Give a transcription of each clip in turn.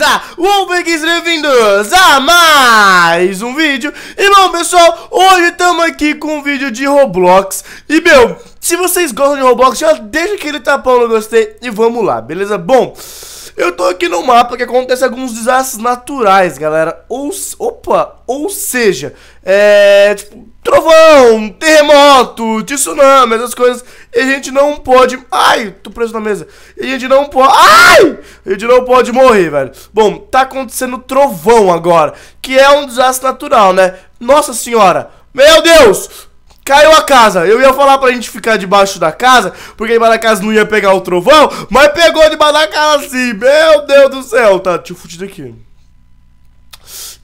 beleza? Bom, bem-vindos a mais um vídeo E bom, pessoal, hoje estamos aqui com um vídeo de Roblox E, meu, se vocês gostam de Roblox, já deixa aquele tapão no gostei e vamos lá, beleza? Bom... Eu tô aqui no mapa que acontece alguns desastres naturais, galera. Ou, opa, ou seja, é, tipo, trovão, terremoto, tsunami, essas coisas. E a gente não pode... Ai, tô preso na mesa. E a gente não pode... Ai! A gente não pode morrer, velho. Bom, tá acontecendo trovão agora, que é um desastre natural, né? Nossa senhora, meu Deus! Caiu a casa. Eu ia falar pra gente ficar debaixo da casa, porque debaixo da casa não ia pegar o trovão, mas pegou debaixo da casa assim. Meu Deus do céu. Tá, deixa eu aqui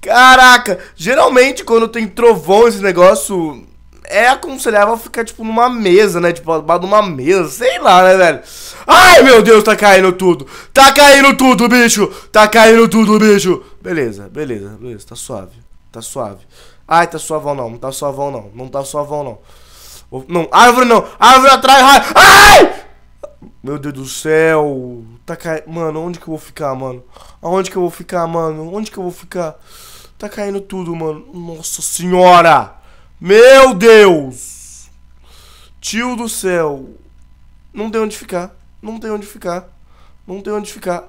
Caraca, geralmente quando tem trovão esse negócio, é aconselhável ficar, tipo, numa mesa, né? Tipo, abaixo de uma mesa, sei lá, né, velho? Ai, meu Deus, tá caindo tudo! Tá caindo tudo, bicho! Tá caindo tudo, bicho! Beleza, beleza, beleza, tá suave, tá suave. Ai, tá avó não, não tá sua avó não, não tá sua avó não. Não, árvore não, árvore atrás, ai! ai! Meu Deus do céu. Tá caindo. Mano, onde que eu vou ficar, mano? Aonde que eu vou ficar, mano? Onde que eu vou ficar? Tá caindo tudo, mano. Nossa senhora! Meu Deus! Tio do céu. Não tem onde ficar. Não tem onde ficar. Não tem onde ficar.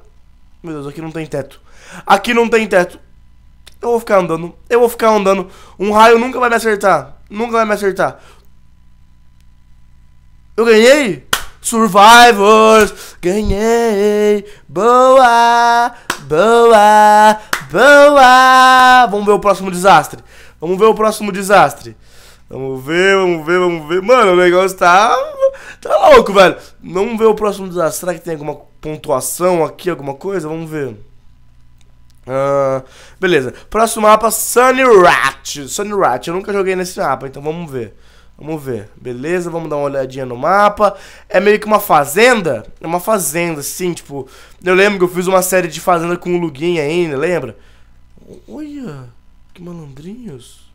Meu Deus, aqui não tem teto. Aqui não tem teto. Eu vou ficar andando, eu vou ficar andando. Um raio nunca vai me acertar. Nunca vai me acertar. Eu ganhei? Survivors! Ganhei! Boa! Boa! Boa! Vamos ver o próximo desastre. Vamos ver o próximo desastre. Vamos ver, vamos ver, vamos ver. Mano, o negócio tá. Tá louco, velho. Vamos ver o próximo desastre. Será que tem alguma pontuação aqui, alguma coisa? Vamos ver. Beleza. Próximo mapa, Sunny Rat. Sunny Rat. Eu nunca joguei nesse mapa, então vamos ver. Vamos ver. Beleza, vamos dar uma olhadinha no mapa. É meio que uma fazenda. É uma fazenda, assim, tipo... Eu lembro que eu fiz uma série de fazenda com o Lugin ainda, lembra? Olha, que malandrinhos.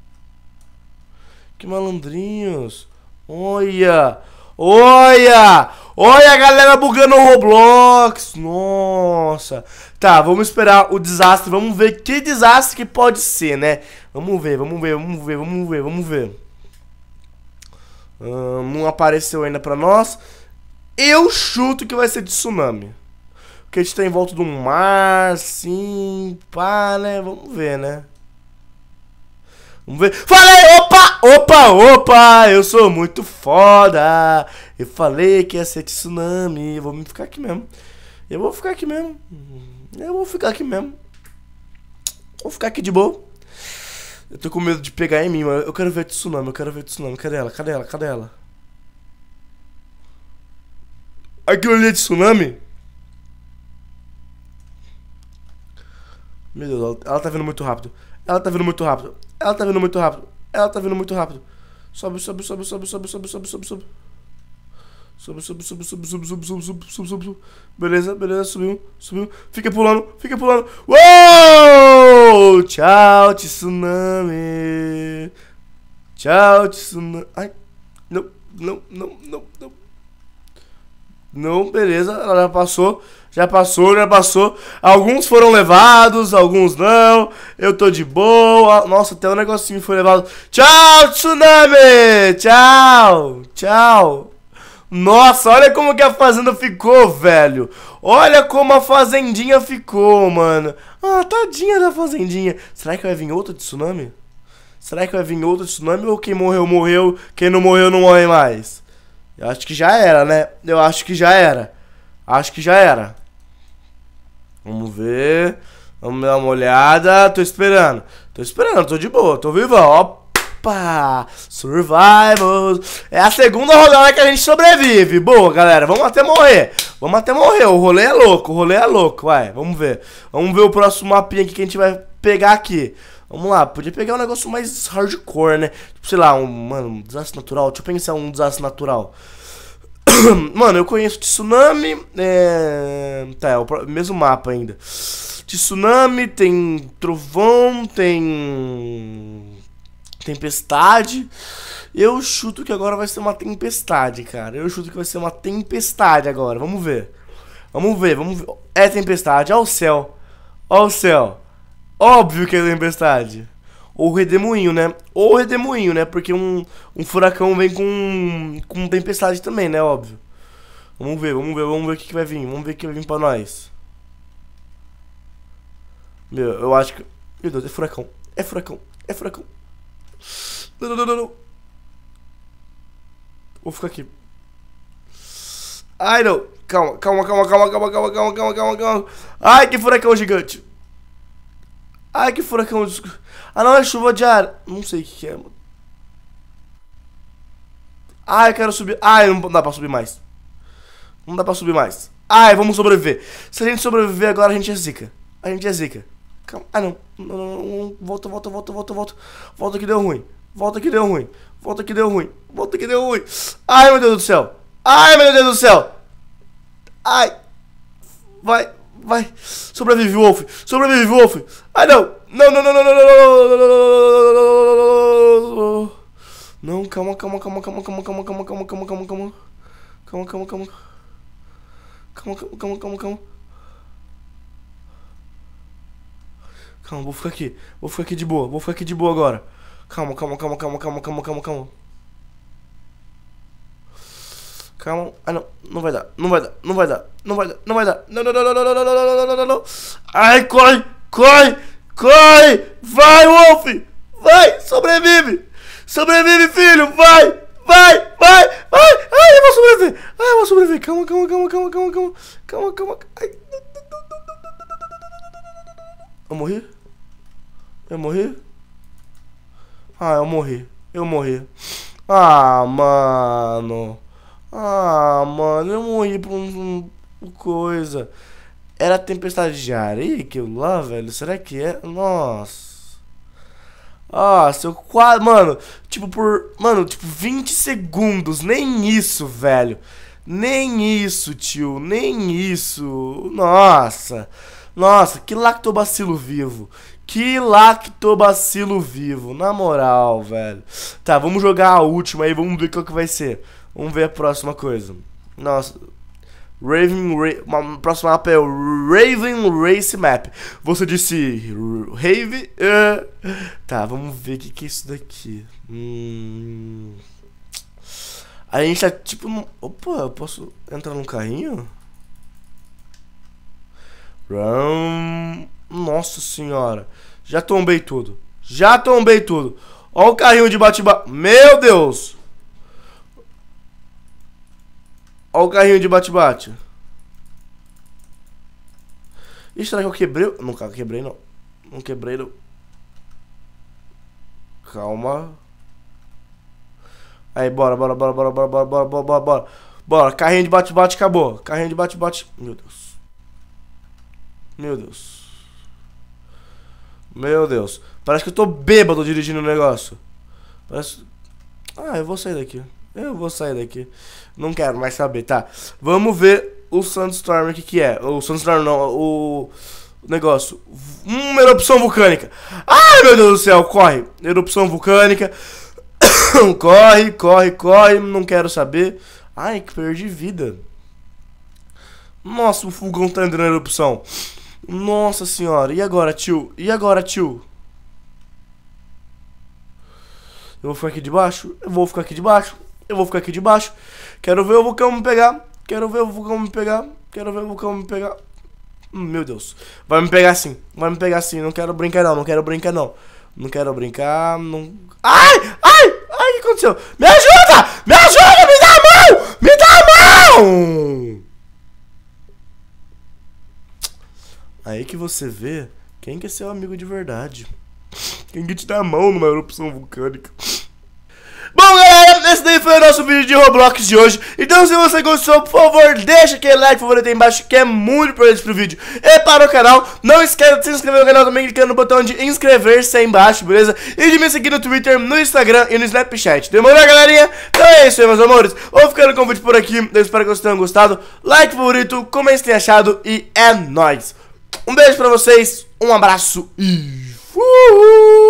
Que malandrinhos. Olha, olha, Olha a galera bugando o Roblox. Nossa. Tá, vamos esperar o desastre. Vamos ver que desastre que pode ser, né? Vamos ver, vamos ver, vamos ver, vamos ver, vamos ver. Hum, não apareceu ainda pra nós. Eu chuto que vai ser de tsunami. Porque a gente tá em volta do mar, sim, pá, né? Vamos ver, né? Vamos ver. Falei! Opa! Opa, opa, eu sou muito foda. Eu falei que ia ser tsunami. Eu vou me ficar aqui mesmo. Eu vou ficar aqui mesmo. Eu vou ficar aqui mesmo. Vou ficar aqui de boa. Eu tô com medo de pegar em mim, mas eu quero ver tsunami, eu quero ver tsunami. Cadê ela? Cadê ela? Cadê ela? Aquilo ali é tsunami? Meu Deus, ela tá vindo muito rápido. Ela tá vindo muito rápido. Ela tá vindo muito rápido. Ela tá vindo muito rápido. Sobe, sobe, sobe, sobe, sobe, sobe, sobe, sobe, sobe. Sobe, sobe, sobe, sobe, sobe, sobe, sobe, sobe, sobe, sobe, sobe. Beleza, beleza, subiu, subiu. Fica pulando, fica pulando. Uou! Tchau, tsunami. Tchau, tsunami. Ai, não, não, não, não, não. Não, beleza, ela passou. Já passou, já passou. Alguns foram levados, alguns não. Eu tô de boa. Nossa, até um negocinho foi levado. Tchau, tsunami! Tchau! Tchau! Nossa, olha como que a fazenda ficou, velho. Olha como a fazendinha ficou, mano. Ah, tadinha da fazendinha. Será que vai vir outro tsunami? Será que vai vir outro tsunami ou quem morreu, morreu? Quem não morreu, não morre mais? Eu acho que já era, né? Eu acho que já era. Acho que já era. Vamos ver. Vamos dar uma olhada. Tô esperando. Tô esperando, tô de boa, tô vivão. Opa! Survival! É a segunda rodada que a gente sobrevive. Boa, galera. Vamos até morrer. Vamos até morrer. O rolê é louco, o rolê é louco. Vai, vamos ver. Vamos ver o próximo mapinha aqui que a gente vai pegar aqui. Vamos lá, podia pegar um negócio mais hardcore, né? Tipo, sei lá, um, mano, um desastre natural. Deixa eu pensar um desastre natural. Mano, eu conheço tsunami. É... Tá, é o mesmo mapa ainda. Tsunami, tem trovão, tem. Tempestade. Eu chuto que agora vai ser uma tempestade, cara. Eu chuto que vai ser uma tempestade agora. Vamos ver. Vamos ver, vamos ver. É tempestade, ó o céu. Ó o céu. Óbvio que é tempestade ou redemoinho, né? Ou redemoinho, né? Porque um, um furacão vem com, com tempestade também, né? Óbvio. Vamos ver, vamos ver, vamos ver o que, que vai vir. Vamos ver o que vai vir pra nós. Meu, eu acho que. Meu Deus, é furacão. É furacão. É furacão. Não, não, não, não. Vou ficar aqui. Ai, não. Calma, calma, calma, calma, calma, calma, calma, calma, calma, calma. Ai, que furacão gigante. Ai, que furacão. Desculpa. Ah, não, é chuva de ar. Não sei o que, que é, mano. Ah, eu quero subir. Ah, não dá pra subir mais. Não dá pra subir mais. Ah, vamos sobreviver. Se a gente sobreviver agora, a gente é zica. A gente é zica. Calma. Ah, não. Não, não, não. Volta, volta, volta, volta, volta. Volta que deu ruim. Volta que deu ruim. Volta que deu ruim. Volta que deu ruim. Ai, meu Deus do céu. Ai, meu Deus do céu. Ai. Vai, vai. Sobrevive, Wolf. Sobrevive, Wolf. Ai não. Não, não, não, não, não, não, não. Não, calma, calma, calma, calma, calma, calma, calma, calma, calma, calma, calma. Calma, calma, calma. Calma, calma, calma, calma, calma. Calma, não, não, não, não, não, não, não, não, não, não, não, não, não, não, Calma, calma, calma, calma, calma, calma, calma, calma. Calma. Ah, não. Não vai dar. Não vai dar. Não vai dar. Não vai dar. Não vai dar. Não, não, não, não, não, não, não, não, não, não, não, não. Ai, corre. Corre. Corre. Vai, Wolf. Vai. Sobrevive. Sobrevive, filho. Vai. Vai. Vai. Vai. ai, eu vou sobreviver. Ai, eu vou sobreviver. Calma, calma, calma, calma, calma, calma. Calma, calma. Ai. Eu morri? Eu morri? Ah, eu morri. Eu morri. Ah, mano. Ah, mano, eu morri por um, um coisa. Era tempestade de areia aquilo lá, velho? Será que é? Nossa. Ah, seu quadro. Mano, tipo, por. Mano, tipo, 20 segundos. Nem isso, velho. Nem isso, tio. Nem isso. Nossa. Nossa, que lactobacilo vivo. Que lactobacilo vivo. Na moral, velho. Tá, vamos jogar a última aí. Vamos ver qual que vai ser. Vamos ver a próxima coisa. Nossa. Raven Ra uma próxima mapa é o Raven Race Map. Você disse Rave. Uh. Tá, vamos ver o que, que é isso daqui. Hum. A gente tá tipo. Opa, eu posso entrar num carrinho? Ram. Nossa senhora. Já tombei tudo. Já tombei tudo. Ó o carrinho de bate ba Meu Deus! Olha o carrinho de bate-bate. Ih, será que eu quebrei? Nunca quebrei, não. Não quebrei, não. Calma. Aí, bora, bora, bora, bora, bora, bora, bora, bora, bora, bora. Bora, carrinho de bate-bate acabou. Carrinho de bate-bate. Meu Deus. Meu Deus. Meu Deus. Parece que eu tô bêbado dirigindo o negócio. Parece. Ah, eu vou sair daqui. Eu vou sair daqui. Não quero mais saber, tá? Vamos ver o Sandstorm, o que, que é. O Sandstorm não, o negócio. Hum, erupção vulcânica. Ai, meu Deus do céu, corre. Erupção vulcânica. corre, corre, corre. Não quero saber. Ai, que perdi vida. Nossa, o fogão tá entrando na erupção. Nossa senhora. E agora, tio? E agora, tio? Eu vou ficar aqui debaixo. Eu vou ficar aqui debaixo. Eu vou ficar aqui debaixo. Quero ver o vulcão me pegar. Quero ver o vulcão me pegar. Quero ver o vulcão me pegar. Hum, meu Deus. Vai me pegar assim. Vai me pegar assim. Não quero brincar não. Não quero brincar não. Não quero brincar. Não... Ai! Ai! Ai, o que aconteceu? Me ajuda! Me ajuda! Me dá a mão! Me dá a mão! Aí que você vê quem que é seu amigo de verdade. Quem que te dá a mão numa erupção vulcânica. Bom, galera, esse daí foi o nosso vídeo de Roblox de hoje. Então, se você gostou, por favor, deixa aquele like favorito aí embaixo, que é muito importante pro vídeo e para o canal. Não esqueça de se inscrever no canal também, clicando no botão de inscrever-se aí embaixo, beleza? E de me seguir no Twitter, no Instagram e no Snapchat. Demorou, galerinha? Então é isso aí, meus amores. Vou ficando com o vídeo por aqui. Eu espero que vocês tenham gostado. Like favorito, comente tem achado e é nóis. Um beijo pra vocês, um abraço e... Uhul!